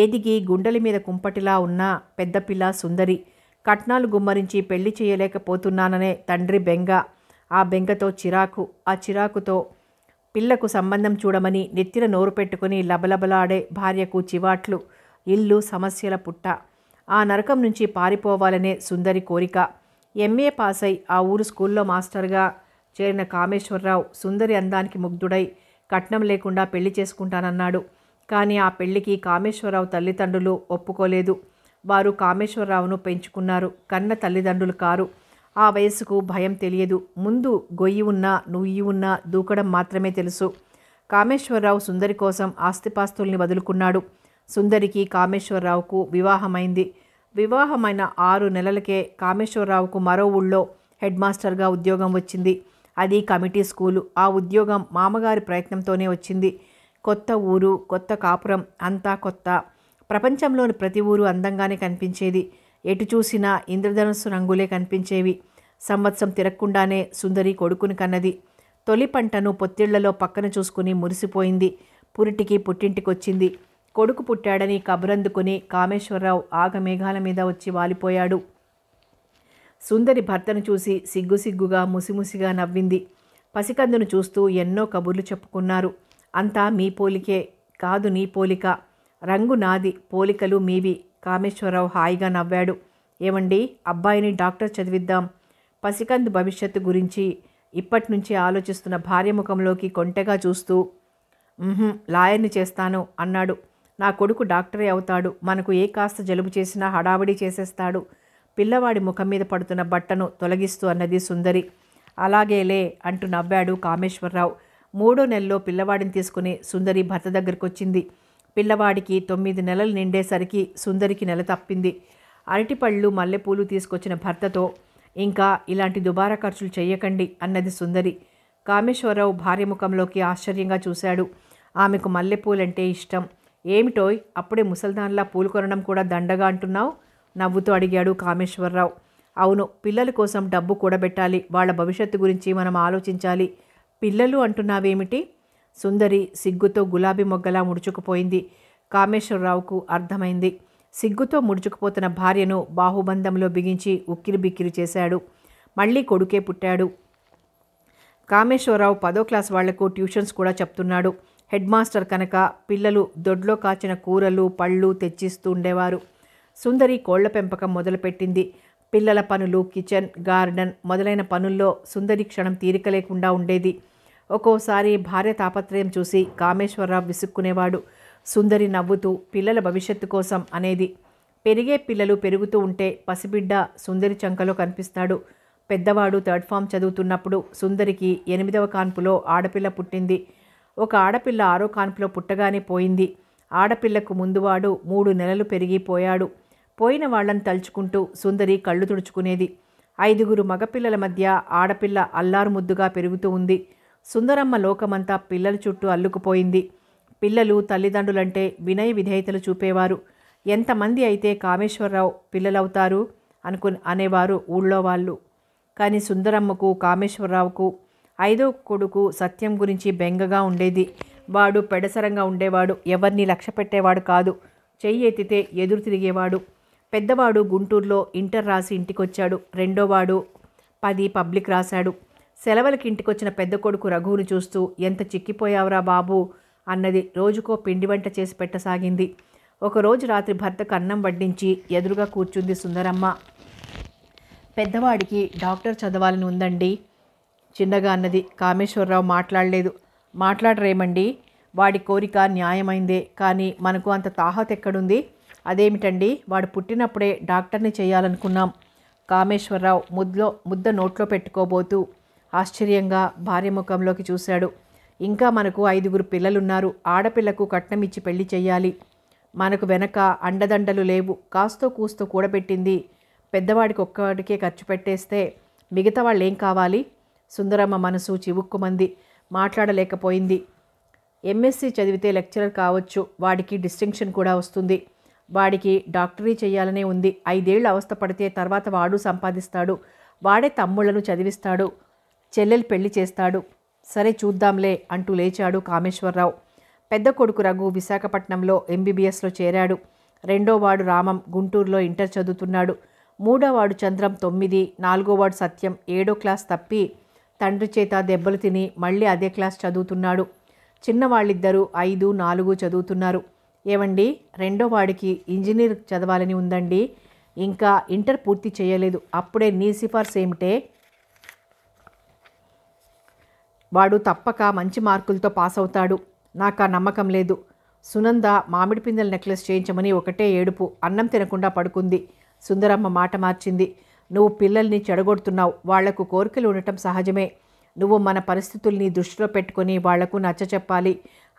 ఏదిగి గుండెల మీద కుంపటిలా ఉన్న పెద్దపిల్ల సుందరి కట్నాలు గుమ్మరించి పెళ్లి చేయలేకపోతున్నాననే తండ్రి బెంగ ఆ బెంగతో చిరాకు ఆ చిరాకుతో పిల్లకు సంబంధం చూడమని నెత్తిన నోరు పెట్టుకుని లబలబలాడే భార్యకు చివాట్లు ఇల్లు సమస్యల పుట్ట ఆ నరకం నుంచి పారిపోవాలనే సుందరి కోరిక ఎంఏ పాస్ అయి ఆ ఊరు స్కూల్లో మాస్టర్గా చేరిన కామేశ్వరరావు సుందరి అందానికి ముగ్ధుడై కట్నం లేకుండా పెళ్లి చేసుకుంటానన్నాడు కానీ ఆ పెళ్లికి కామేశ్వరరావు తల్లిదండ్రులు ఒప్పుకోలేదు వారు కామేశ్వరరావును పెంచుకున్నారు కన్న తల్లిదండ్రులు కారు ఆ వయసుకు భయం తెలియదు ముందు గొయ్యి ఉన్నా నుయ్యి ఉన్నా దూకడం మాత్రమే తెలుసు కామేశ్వరరావు సుందరి కోసం ఆస్తిపాస్తుల్ని వదులుకున్నాడు సుందరికి కామేశ్వరరావుకు వివాహమైంది వివాహమైన ఆరు నెలలకే కామేశ్వరరావుకు మరో ఊళ్ళో హెడ్ మాస్టర్గా ఉద్యోగం వచ్చింది అది కమిటీ స్కూలు ఆ ఉద్యోగం మామగారి ప్రయత్నంతోనే వచ్చింది కొత్త ఊరు కొత్త కాపురం అంతా కొత్త ప్రపంచంలోని ప్రతి ఊరు అందంగానే కనిపించేది ఎటు చూసినా ఇంద్రధనస్సు రంగులే కనిపించేవి సంవత్సరం తిరక్కుండానే సుందరి కొడుకుని కన్నది తొలి పంటను పొత్తిళ్లలో పక్కన చూసుకుని మురిసిపోయింది పురిటికి పుట్టింటికొచ్చింది కొడుకు పుట్టాడని కబురందుకుని కామేశ్వరరావు ఆగమేఘాల మీద వచ్చి వాలిపోయాడు సుందరి భర్తను చూసి సిగ్గుసిగ్గుగా ముసిముసిగా నవ్వింది పసికందును చూస్తూ ఎన్నో కబుర్లు చెప్పుకున్నారు అంతా మీ పోలికే కాదు నీ పోలిక రంగు నాది పోలికలు మీవి కామేశ్వరరావు హాయిగా నవ్వాడు ఏమండి అబ్బాయిని డాక్టర్ చదివిద్దాం పసికంద్ భవిష్యత్తు గురించి ఇప్పటి నుంచి ఆలోచిస్తున్న భార్య ముఖంలోకి కొంటెగా చూస్తూ లాయర్ని చేస్తాను అన్నాడు నా కొడుకు డాక్టరే అవుతాడు మనకు ఏ కాస్త జలుబు చేసినా హడావిడి చేసేస్తాడు పిల్లవాడి ముఖం మీద పడుతున్న బట్టను తొలగిస్తూ అన్నది సుందరి అలాగేలే అంటూ నవ్వాడు కామేశ్వరరావు మూడో నెలలో పిల్లవాడిని తీసుకుని సుందరి భర్త దగ్గరికి వచ్చింది పిల్లవాడికి తొమ్మిది నెలలు నిండేసరికి సుందరికి నెల తప్పింది అరటిపళ్ళు మల్లెపూలు తీసుకొచ్చిన భర్తతో ఇంకా ఇలాంటి దుబారా ఖర్చులు చేయకండి అన్నది సుందరి కామేశ్వరరావు భార్య ముఖంలోకి ఆశ్చర్యంగా చూశాడు ఆమెకు మల్లెపూలంటే ఇష్టం ఏమిటోయ్ అప్పుడే ముసల్దాన్లా పూలు కొనడం కూడా దండగా అంటున్నావు నవ్వుతూ అడిగాడు కామేశ్వరరావు అవును పిల్లల కోసం డబ్బు కూడబెట్టాలి వాళ్ళ భవిష్యత్తు గురించి మనం ఆలోచించాలి పిల్లలు అంటున్నావేమిటి సుందరి సిగ్గుతో గులాబీ మొగ్గలా ముడుచుకుపోయింది కామేశ్వరరావుకు అర్థమైంది సిగ్గుతో ముడుచుకుపోతున్న భార్యను బాహుబంధంలో బిగించి ఉక్కిరి బిక్కిరి చేశాడు మళ్ళీ కొడుకే పుట్టాడు కామేశ్వరరావు పదో క్లాస్ వాళ్లకు ట్యూషన్స్ కూడా చెప్తున్నాడు హెడ్ మాస్టర్ కనుక పిల్లలు దొడ్లో కాచిన కూరలు పళ్ళు తెచ్చిస్తూ ఉండేవారు సుందరి కోళ్ల పెంపకం మొదలుపెట్టింది పిల్లల పనులు కిచెన్ గార్డెన్ మొదలైన పనుల్లో సుందరి క్షణం తీరిక లేకుండా ఉండేది ఒక్కోసారి భార్య తాపత్రయం చూసి కామేశ్వరరావు విసుక్కునేవాడు సుందరి నవ్వుతూ పిల్లల భవిష్యత్తు కోసం అనేది పెరిగే పిల్లలు పెరుగుతూ ఉంటే పసిబిడ్డ సుందరి చంకలో కనిపిస్తాడు పెద్దవాడు థర్డ్ ఫామ్ చదువుతున్నప్పుడు సుందరికి ఎనిమిదవ కాన్పులో ఆడపిల్ల పుట్టింది ఒక ఆడపిల్ల ఆరో కాన్పులో పుట్టగానే పోయింది ఆడపిల్లకు ముందువాడు మూడు నెలలు పెరిగిపోయాడు పోయిన వాళ్లను తలుచుకుంటూ సుందరి కళ్ళు తుడుచుకునేది ఐదుగురు మగపిల్లల మధ్య ఆడపిల్ల అల్లారు ముద్దుగా పెరుగుతూ ఉంది సుందరమ్మ లోకమంతా పిల్లల చుట్టూ అల్లుకుపోయింది పిల్లలు తల్లిదండ్రులంటే వినయ విధేయతలు చూపేవారు ఎంతమంది అయితే కామేశ్వరరావు పిల్లలవుతారు అనుకు అనేవారు ఊళ్ళో వాళ్ళు కానీ సుందరమ్మకు కామేశ్వరరావుకు ఐదో కొడుకు సత్యం గురించి బెంగగా ఉండేది వాడు పెడసరంగా ఉండేవాడు ఎవరిని లక్ష్య పెట్టేవాడు కాదు చెయ్యి ఎత్తితే ఎదురు తిరిగేవాడు పెద్దవాడు గుంటూరులో ఇంటర్ రాసి ఇంటికొచ్చాడు రెండోవాడు పది పబ్లిక్ రాశాడు సెలవులకి ఇంటికొచ్చిన పెద్ద కొడుకు రఘువును చూస్తూ ఎంత చిక్కిపోయావురా బాబు అన్నది రోజుకో పిండి వంట చేసి పెట్టసాగింది ఒకరోజు రాత్రి భర్తకు అన్నం వడ్డించి ఎదురుగా కూర్చుంది సుందరమ్మ పెద్దవాడికి డాక్టర్ చదవాలని ఉందండి చిన్నగా అన్నది కామేశ్వరరావు మాట్లాడలేదు మాట్లాడరేమండి వాడి కోరిక న్యాయమైందే కానీ మనకు అంత తాహత ఎక్కడుంది అదేమిటండి వాడు పుట్టినప్పుడే డాక్టర్ని చేయాలనుకున్నాం కామేశ్వరరావు ముద్దులో ముద్ద నోట్లో పెట్టుకోబోతూ ఆశ్చర్యంగా భార్య ముఖంలోకి చూశాడు ఇంకా మనకు ఐదుగురు పిల్లలున్నారు ఆడపిల్లకు కట్నం ఇచ్చి పెళ్లి చెయ్యాలి మనకు వెనక అండదండలు లేవు కాస్తో కూస్తో కూడబెట్టింది పెద్దవాడికి ఒక్కడికే ఖర్చు పెట్టేస్తే మిగతా వాళ్ళు ఏం కావాలి సుందరమ్మ మనసు చివుక్కుమంది మాట్లాడలేకపోయింది ఎంఎస్సి చదివితే లెక్చరర్ కావచ్చు వాడికి డిస్టింక్షన్ కూడా వస్తుంది వాడికి డాక్టరీ చేయాలనే ఉంది ఐదేళ్ళు అవస్థ పడితే తర్వాత వాడు సంపాదిస్తాడు వాడే తమ్ముళ్లను చదివిస్తాడు చెల్లెలు పెళ్లి చేస్తాడు సరే చూద్దాంలే అంటూ లేచాడు కామేశ్వరరావు పెద్ద కొడుకు రఘు విశాఖపట్నంలో ఎంబీబీఎస్లో చేరాడు రెండోవాడు రామం గుంటూరులో ఇంటర్ చదువుతున్నాడు మూడోవాడు చంద్రం తొమ్మిది నాలుగోవాడు సత్యం ఏడో క్లాస్ తప్పి తండ్రి చేత దెబ్బలు తిని మళ్ళీ అదే క్లాస్ చదువుతున్నాడు చిన్నవాళ్ళిద్దరూ ఐదు నాలుగు చదువుతున్నారు ఏవండి రెండో వాడికి ఇంజనీర్ చదవాలని ఉందండి ఇంకా ఇంటర్ పూర్తి చేయలేదు అప్పుడే నీ సిఫార్సు ఏమిటే వాడు తప్పక మంచి మార్కులతో పాస్ అవుతాడు నాకు ఆ నమ్మకం లేదు సునంద మామిడి పిందెల నెక్లెస్ చేయించమని ఒకటే ఏడుపు అన్నం తినకుండా పడుకుంది సుందరమ్మ మాట మార్చింది నువ్వు పిల్లల్ని చెడగొడుతున్నావు వాళ్లకు కోరికలు ఉండటం సహజమే నువ్వు మన పరిస్థితుల్ని దృష్టిలో పెట్టుకొని వాళ్లకు నచ్చ చెప్పాలి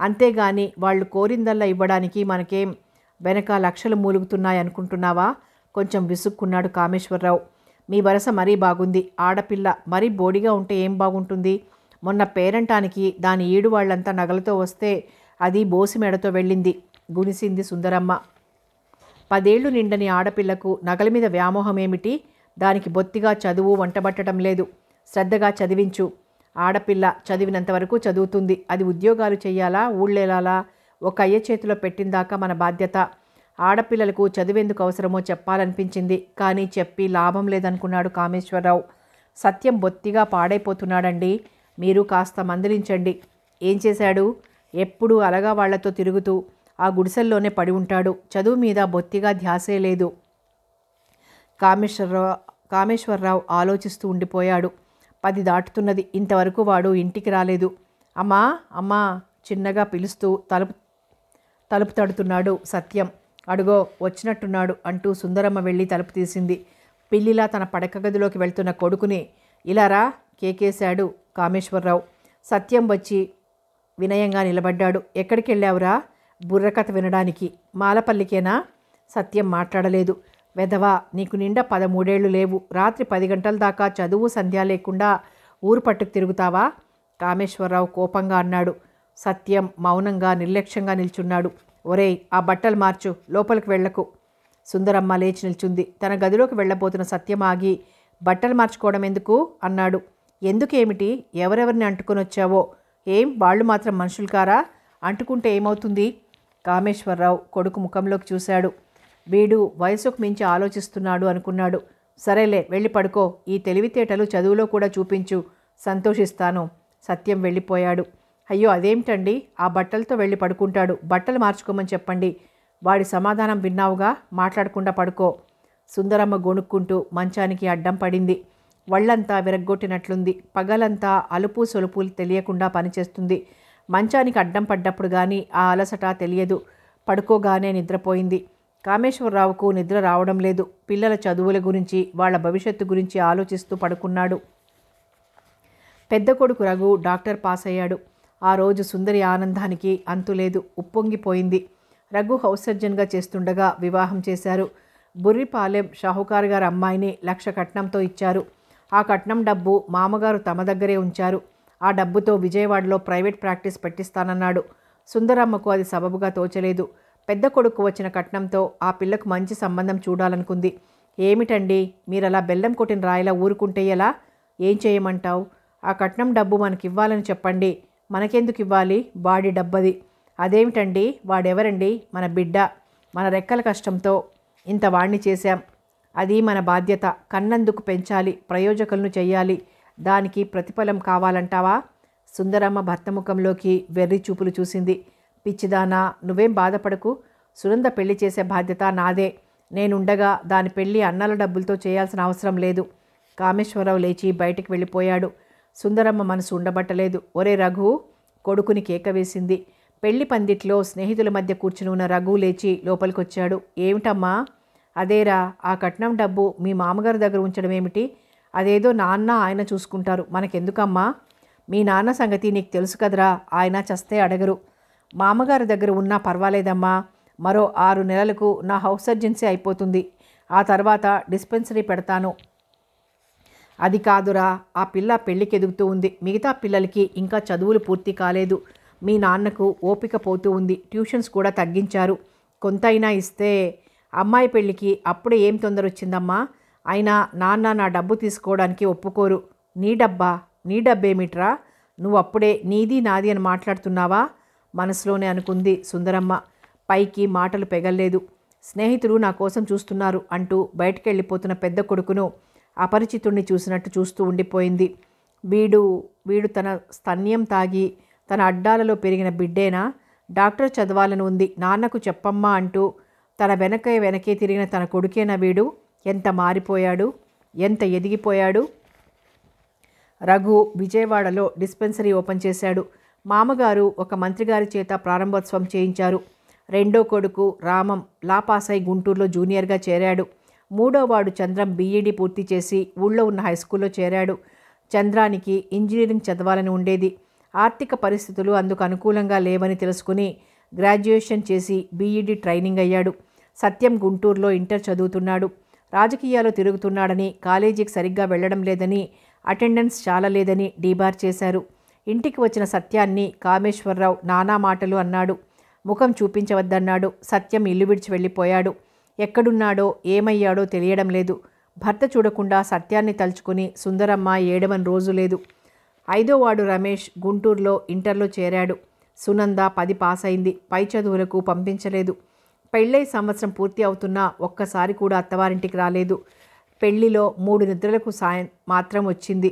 అంతేగాని వాళ్ళు కోరిందల్లా ఇవ్వడానికి మనకేం వెనక లక్షలు మూలుగుతున్నాయనుకుంటున్నావా కొంచెం విసుక్కున్నాడు కామేశ్వరరావు మీ వరస మరీ బాగుంది ఆడపిల్ల మరీ బోడిగా ఉంటే ఏం బాగుంటుంది మొన్న పేరంటానికి దాని ఈడు వాళ్ళంతా నగలతో వస్తే అది బోసి మెడతో వెళ్ళింది గునిసింది సుందరమ్మ పదేళ్లు నిండని ఆడపిల్లకు నగల మీద వ్యామోహమేమిటి దానికి బొత్తిగా చదువు వంటబట్టడం లేదు శ్రద్ధగా చదివించు ఆడపిల్ల చదివినంత వరకు చదువుతుంది అది ఉద్యోగాలు చేయాలా ఊళ్ళేలాలా ఒక అయ్య చేతిలో పెట్టిందాక మన బాధ్యత ఆడపిల్లలకు చదివేందుకు అవసరమో చెప్పాలనిపించింది కానీ చెప్పి లాభం లేదనుకున్నాడు కామేశ్వరరావు సత్యం బొత్తిగా పాడైపోతున్నాడండి మీరు కాస్త మందలించండి ఏం చేశాడు ఎప్పుడూ అలగా వాళ్లతో తిరుగుతూ ఆ గుడిసెల్లోనే పడి ఉంటాడు చదువు మీద బొత్తిగా ధ్యాసే లేదు కామేశ్వరరావు కామేశ్వరరావు ఆలోచిస్తూ ఉండిపోయాడు పది దాటుతున్నది ఇంతవరకు వాడు ఇంటికి రాలేదు అమ్మా అమ్మా చిన్నగా పిలుస్తూ తలుపు తలుపు తడుతున్నాడు సత్యం అడుగో వచ్చినట్టున్నాడు అంటూ సుందరమ్మ వెళ్ళి తలుపు తీసింది పిల్లిలా తన పడక గదిలోకి వెళ్తున్న కొడుకుని ఇలారా కేకేశాడు కామేశ్వరరావు సత్యం వచ్చి వినయంగా నిలబడ్డాడు ఎక్కడికి వెళ్ళావురా బుర్రకథ వినడానికి మాలపల్లికేనా సత్యం మాట్లాడలేదు వెధవా నీకు నిండా పదమూడేళ్లు లేవు రాత్రి పది గంటల దాకా చదువు సంధ్య లేకుండా ఊరు పట్టుకు తిరుగుతావా కామేశ్వరరావు కోపంగా అన్నాడు సత్యం మౌనంగా నిర్లక్ష్యంగా నిల్చున్నాడు ఒరేయ్ ఆ బట్టలు మార్చు లోపలికి వెళ్లకు సుందరమ్మ లేచి నిల్చుంది తన గదిలోకి వెళ్ళబోతున్న సత్యం ఆగి బట్టలు మార్చుకోవడం ఎందుకు అన్నాడు ఎందుకేమిటి ఎవరెవరిని అంటుకొని వచ్చావో ఏం వాళ్ళు మాత్రం మనుషులు కారా అంటుకుంటే ఏమవుతుంది కామేశ్వరరావు కొడుకు ముఖంలోకి చూశాడు వీడు వయసుకు మించి ఆలోచిస్తున్నాడు అనుకున్నాడు సరేలే వెళ్ళి పడుకో ఈ తెలివితేటలు చదువులో కూడా చూపించు సంతోషిస్తాను సత్యం వెళ్ళిపోయాడు అయ్యో అదేమిటండి ఆ బట్టలతో వెళ్ళి పడుకుంటాడు బట్టలు మార్చుకోమని చెప్పండి వాడి సమాధానం విన్నావుగా మాట్లాడకుండా పడుకో సుందరమ్మ గొణుక్కుంటూ మంచానికి అడ్డం పడింది వళ్ళంతా విరగ్గొట్టినట్లుంది పగలంతా అలుపు సొలుపులు తెలియకుండా పనిచేస్తుంది మంచానికి అడ్డం పడ్డప్పుడు కానీ ఆ అలసట తెలియదు పడుకోగానే నిద్రపోయింది కామేశ్వరరావుకు నిద్ర రావడం లేదు పిల్లల చదువుల గురించి వాళ్ళ భవిష్యత్తు గురించి ఆలోచిస్తూ పడుకున్నాడు పెద్ద కొడుకు రఘు డాక్టర్ పాస్ అయ్యాడు ఆ రోజు సుందరి ఆనందానికి అంతులేదు ఉప్పొంగిపోయింది రఘు హౌస్ సర్జన్గా చేస్తుండగా వివాహం చేశారు బుర్రిపాలెం షాహుకార్ గారు అమ్మాయిని లక్ష కట్నంతో ఇచ్చారు ఆ కట్నం డబ్బు మామగారు తమ దగ్గరే ఉంచారు ఆ డబ్బుతో విజయవాడలో ప్రైవేట్ ప్రాక్టీస్ పెట్టిస్తానన్నాడు సుందరమ్మకు అది సబబుగా తోచలేదు పెద్ద కొడుకు వచ్చిన కట్నంతో ఆ పిల్లకు మంచి సంబంధం చూడాలనుకుంది ఏమిటండి మీరలా బెల్లం కొట్టిన రాయిలా ఊరుకుంటే ఎలా ఏం చేయమంటావు ఆ కట్నం డబ్బు మనకివ్వాలని చెప్పండి మనకెందుకు ఇవ్వాలి వాడి డబ్బది అదేమిటండి వాడెవరండి మన బిడ్డ మన రెక్కల కష్టంతో ఇంత వాణ్ణి చేశాం అది మన బాధ్యత కన్నందుకు పెంచాలి ప్రయోజకులను చేయాలి దానికి ప్రతిఫలం కావాలంటావా సుందరమ్మ భర్త ముఖంలోకి వెర్రి చూపులు చూసింది పిచ్చిదానా నువ్వేం బాధపడకు సునంద పెళ్లి చేసే బాధ్యత నాదే నేనుండగా దాని పెళ్లి అన్నాల డబ్బులతో చేయాల్సిన అవసరం లేదు కామేశ్వరరావు లేచి బయటికి వెళ్ళిపోయాడు సుందరమ్మ మనసు ఉండబట్టలేదు ఒరే రఘు కొడుకుని కేక వేసింది పెళ్లి పందిట్లో స్నేహితుల మధ్య కూర్చుని ఉన్న రఘు లేచి లోపలికొచ్చాడు ఏమిటమ్మా అదేరా ఆ కట్నం డబ్బు మీ మామగారి దగ్గర ఉంచడం ఏమిటి అదేదో నాన్న ఆయన చూసుకుంటారు మనకెందుకమ్మా మీ నాన్న సంగతి నీకు తెలుసు కదరా ఆయన చస్తే అడగరు మామగారి దగ్గర ఉన్నా పర్వాలేదమ్మా మరో ఆరు నెలలకు నా హౌస్ సర్జెన్సీ అయిపోతుంది ఆ తర్వాత డిస్పెన్సరీ పెడతాను అది కాదురా ఆ పిల్ల పెళ్ళికి ఎదుగుతూ ఉంది మిగతా పిల్లలకి ఇంకా చదువులు పూర్తి కాలేదు మీ నాన్నకు ఓపిక పోతూ ఉంది ట్యూషన్స్ కూడా తగ్గించారు కొంతైనా ఇస్తే అమ్మాయి పెళ్ళికి అప్పుడే ఏం తొందర వచ్చిందమ్మా అయినా నాన్న నా డబ్బు తీసుకోవడానికి ఒప్పుకోరు నీ డబ్బా నీ డబ్బేమిట్రా నువ్వు అప్పుడే నీది నాది అని మాట్లాడుతున్నావా మనసులోనే అనుకుంది సుందరమ్మ పైకి మాటలు పెగల్లేదు స్నేహితులు నా కోసం చూస్తున్నారు అంటూ బయటకు వెళ్ళిపోతున్న పెద్ద కొడుకును అపరిచితుణ్ణి చూసినట్టు చూస్తూ ఉండిపోయింది వీడు వీడు తన స్తన్యం తాగి తన అడ్డాలలో పెరిగిన బిడ్డేనా డాక్టర్ చదవాలని ఉంది నాన్నకు చెప్పమ్మా అంటూ తన వెనక వెనకే తిరిగిన తన కొడుకే వీడు ఎంత మారిపోయాడు ఎంత ఎదిగిపోయాడు రఘు విజయవాడలో డిస్పెన్సరీ ఓపెన్ చేశాడు మామగారు ఒక మంత్రిగారి చేత ప్రారంభోత్సవం చేయించారు రెండో కొడుకు రామం లాపాసై గుంటూరులో జూనియర్గా చేరాడు మూడోవాడు చంద్రం బీఈడీ పూర్తి చేసి ఊళ్ళో ఉన్న హై స్కూల్లో చేరాడు చంద్రానికి ఇంజనీరింగ్ చదవాలని ఉండేది ఆర్థిక పరిస్థితులు అందుకు అనుకూలంగా లేవని తెలుసుకుని గ్రాడ్యుయేషన్ చేసి బీఈడి e ట్రైనింగ్ అయ్యాడు సత్యం గుంటూరులో ఇంటర్ చదువుతున్నాడు రాజకీయాలు తిరుగుతున్నాడని కాలేజీకి సరిగ్గా వెళ్లడం లేదని అటెండెన్స్ చాలా లేదని డీబార్ చేశారు ఇంటికి వచ్చిన సత్యాన్ని కామేశ్వరరావు నానా మాటలు అన్నాడు ముఖం చూపించవద్దన్నాడు సత్యం ఇల్లు విడిచి వెళ్ళిపోయాడు ఎక్కడున్నాడో ఏమయ్యాడో తెలియడం లేదు భర్త చూడకుండా సత్యాన్ని తలుచుకుని సుందరమ్మ ఏడవని రోజు లేదు ఐదో వాడు రమేష్ గుంటూరులో ఇంటర్లో చేరాడు సునంద పది పాస్ అయింది పై చదువులకు పంపించలేదు పెళ్ళై సంవత్సరం పూర్తి అవుతున్నా ఒక్కసారి కూడా అత్తవారింటికి రాలేదు పెళ్లిలో మూడు నిద్రలకు సాయం మాత్రం వచ్చింది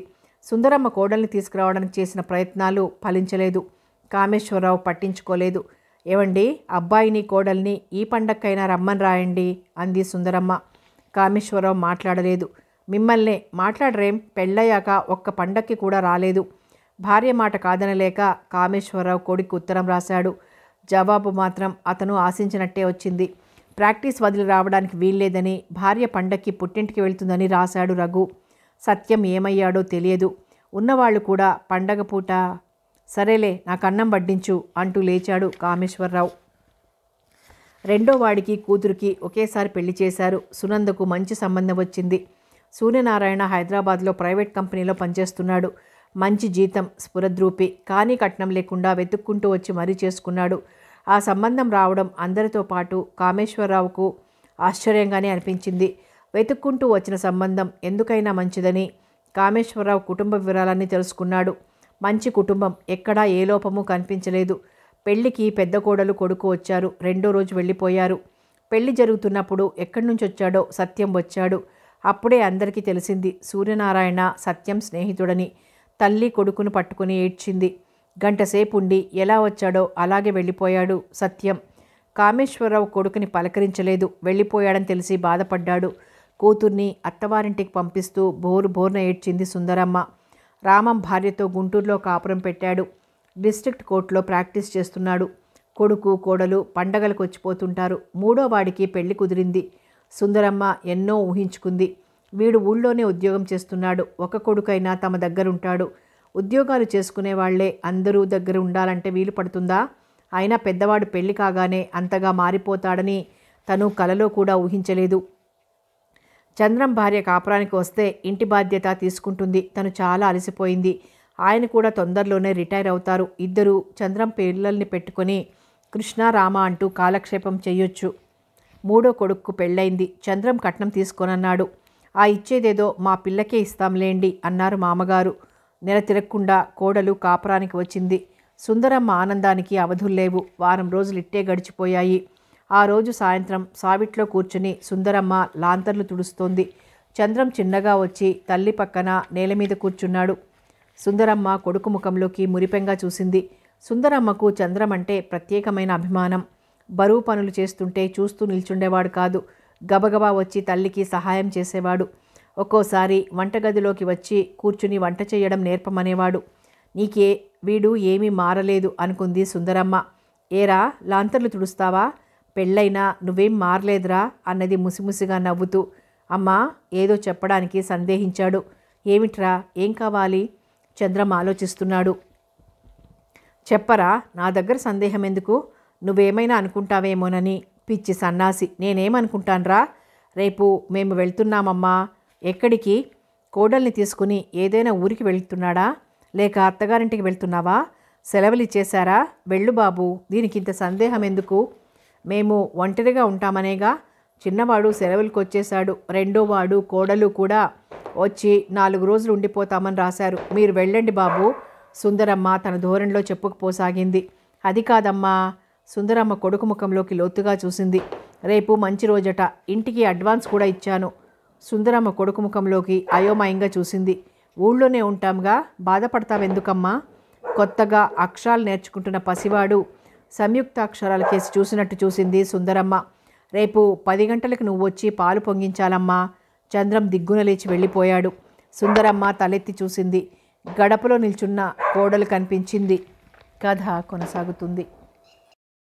సుందరమ్మ కోడల్ని తీసుకురావడానికి చేసిన ప్రయత్నాలు ఫలించలేదు కామేశ్వరరావు పట్టించుకోలేదు ఏవండి అబ్బాయిని కోడల్ని ఈ పండక్కైనా రమ్మని రాయండి అంది సుందరమ్మ కామేశ్వరరావు మాట్లాడలేదు మిమ్మల్నే మాట్లాడరేం పెళ్ళయ్యాక ఒక్క పండక్కి కూడా రాలేదు భార్య మాట కాదనలేక కామేశ్వరరావు కొడుకు ఉత్తరం రాశాడు జవాబు మాత్రం అతను ఆశించినట్టే వచ్చింది ప్రాక్టీస్ వదిలి రావడానికి వీల్లేదని భార్య పండక్కి పుట్టింటికి వెళ్తుందని రాశాడు రఘు సత్యం ఏమయ్యాడో తెలియదు ఉన్నవాళ్ళు కూడా పండగ పూట సరేలే నాకు అన్నం వడ్డించు అంటూ లేచాడు కామేశ్వరరావు రెండో వాడికి కూతురికి ఒకేసారి పెళ్లి చేశారు సునందకు మంచి సంబంధం వచ్చింది సూర్యనారాయణ హైదరాబాద్లో ప్రైవేట్ కంపెనీలో పనిచేస్తున్నాడు మంచి జీతం స్ఫురద్రూపి కానీ కట్నం లేకుండా వెతుక్కుంటూ వచ్చి మరీ చేసుకున్నాడు ఆ సంబంధం రావడం అందరితో పాటు కామేశ్వరరావుకు ఆశ్చర్యంగానే అనిపించింది వెతుక్కుంటూ వచ్చిన సంబంధం ఎందుకైనా మంచిదని కామేశ్వరరావు కుటుంబ వివరాలన్నీ తెలుసుకున్నాడు మంచి కుటుంబం ఎక్కడా ఏ లోపము కనిపించలేదు పెళ్లికి పెద్ద కోడలు కొడుకు వచ్చారు రెండో రోజు వెళ్ళిపోయారు పెళ్లి జరుగుతున్నప్పుడు ఎక్కడి నుంచి వచ్చాడో సత్యం వచ్చాడు అప్పుడే అందరికీ తెలిసింది సూర్యనారాయణ సత్యం స్నేహితుడని తల్లి కొడుకును పట్టుకుని ఏడ్చింది గంటసేపు ఉండి ఎలా వచ్చాడో అలాగే వెళ్ళిపోయాడు సత్యం కామేశ్వరరావు కొడుకుని పలకరించలేదు వెళ్ళిపోయాడని తెలిసి బాధపడ్డాడు కూతుర్ని అత్తవారింటికి పంపిస్తూ బోరు బోర్న ఏడ్చింది సుందరమ్మ రామం భార్యతో గుంటూరులో కాపురం పెట్టాడు డిస్ట్రిక్ట్ కోర్టులో ప్రాక్టీస్ చేస్తున్నాడు కొడుకు కోడలు పండగలకు వచ్చిపోతుంటారు మూడో వాడికి పెళ్లి కుదిరింది సుందరమ్మ ఎన్నో ఊహించుకుంది వీడు ఊళ్ళోనే ఉద్యోగం చేస్తున్నాడు ఒక కొడుకైనా తమ దగ్గరుంటాడు ఉద్యోగాలు చేసుకునే వాళ్లే అందరూ దగ్గర ఉండాలంటే వీలు పడుతుందా అయినా పెద్దవాడు పెళ్లి కాగానే అంతగా మారిపోతాడని తను కలలో కూడా ఊహించలేదు చంద్రం భార్య కాపురానికి వస్తే ఇంటి బాధ్యత తీసుకుంటుంది తను చాలా అలసిపోయింది ఆయన కూడా తొందరలోనే రిటైర్ అవుతారు ఇద్దరు చంద్రం పిల్లల్ని పెట్టుకొని కృష్ణారామ అంటూ కాలక్షేపం చేయొచ్చు మూడో కొడుక్కు పెళ్ళైంది చంద్రం కట్నం తీసుకోనన్నాడు ఆ ఇచ్చేదేదో మా పిల్లకే ఇస్తాంలేండి అన్నారు మామగారు నెల తిరగకుండా కోడలు కాపురానికి వచ్చింది సుందరమ్మ ఆనందానికి అవధుల్లేవు వారం రోజులు ఇట్టే గడిచిపోయాయి ఆ రోజు సాయంత్రం సావిట్లో కూర్చుని సుందరమ్మ లాంతర్లు తుడుస్తోంది చంద్రం చిన్నగా వచ్చి తల్లి పక్కన నేల మీద కూర్చున్నాడు సుందరమ్మ కొడుకు ముఖంలోకి మురిపెంగా చూసింది సుందరమ్మకు చంద్రం అంటే ప్రత్యేకమైన అభిమానం బరువు పనులు చేస్తుంటే చూస్తూ నిల్చుండేవాడు కాదు గబగబా వచ్చి తల్లికి సహాయం చేసేవాడు ఒక్కోసారి వంటగదిలోకి వచ్చి కూర్చుని వంట చేయడం నేర్పమనేవాడు నీకే వీడు ఏమీ మారలేదు అనుకుంది సుందరమ్మ ఏరా లాంతర్లు తుడుస్తావా పెళ్ళైనా నువ్వేం మారలేదురా అన్నది ముసిముసిగా నవ్వుతూ అమ్మా ఏదో చెప్పడానికి సందేహించాడు ఏమిట్రా ఏం కావాలి చంద్రం ఆలోచిస్తున్నాడు చెప్పరా నా దగ్గర సందేహం ఎందుకు నువ్వేమైనా అనుకుంటావేమోనని పిచ్చి సన్నాసి నేనేమనుకుంటాన్రా రేపు మేము వెళ్తున్నామమ్మా ఎక్కడికి కోడల్ని తీసుకుని ఏదైనా ఊరికి వెళ్తున్నాడా లేక అత్తగారింటికి వెళ్తున్నావా సెలవులు ఇచ్చేశారా వెళ్ళు బాబు దీనికి ఇంత సందేహం ఎందుకు మేము ఒంటరిగా ఉంటామనేగా చిన్నవాడు సెలవులకు వచ్చేశాడు రెండో వాడు కోడలు కూడా వచ్చి నాలుగు రోజులు ఉండిపోతామని రాశారు మీరు వెళ్ళండి బాబు సుందరమ్మ తన ధోరణిలో చెప్పుకుపోసాగింది అది కాదమ్మా సుందరమ్మ కొడుకు ముఖంలోకి లోతుగా చూసింది రేపు మంచి రోజట ఇంటికి అడ్వాన్స్ కూడా ఇచ్చాను సుందరమ్మ కొడుకు ముఖంలోకి అయోమయంగా చూసింది ఊళ్ళోనే ఉంటాంగా బాధపడతావెందుకమ్మా కొత్తగా అక్షరాలు నేర్చుకుంటున్న పసివాడు సంయుక్త అక్షరాల కేసు చూసినట్టు చూసింది సుందరమ్మ రేపు పది గంటలకు నువ్వు వచ్చి పాలు పొంగించాలమ్మా చంద్రం దిగ్గున లేచి వెళ్ళిపోయాడు సుందరమ్మ తలెత్తి చూసింది గడపలో నిల్చున్న కోడలు కనిపించింది కథ కొనసాగుతుంది